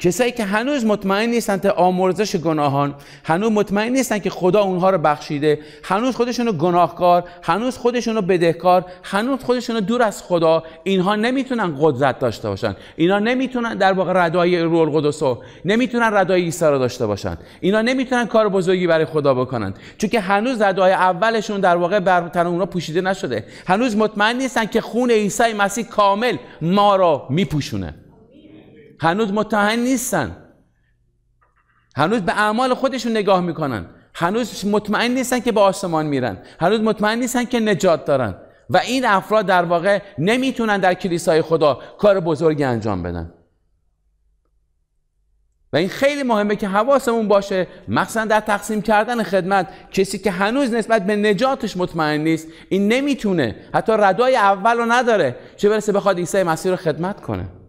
کسایی که هنوز مطمئن نیستن تا آمرزش گناهان هنوز مطمئن نیستن که خدا اونها رو بخشیده هنوز خودشونو گناهکار هنوز خودشونو بدهکار هنوز خودشونو دور از خدا اینها نمیتونن قدرت داشته باشن اینا نمیتونن در واقع ردای روح القدس نمیتونن ردای عیسی رو داشته باشن اینا نمیتونن کار بزرگی برای خدا بکنن چون که هنوز ردای اولشون در واقع بر تن اونها پوشیده نشده هنوز مطمئن نیستن که خون عیسی مسیح کامل ما را میپوشونه هنوز متحن نیستن هنوز به اعمال خودشون نگاه میکنن هنوز مطمئن نیستن که به آسمان میرن هنوز مطمئن نیستن که نجات دارن و این افراد در واقع نمیتونن در کلیسای خدا کار بزرگی انجام بدن و این خیلی مهمه که حواسمون باشه مخصوصا در تقسیم کردن خدمت کسی که هنوز نسبت به نجاتش مطمئن نیست این نمیتونه حتی ردای اول رو نداره چه برسه بخواد عیسی مسیح رو خدمت کنه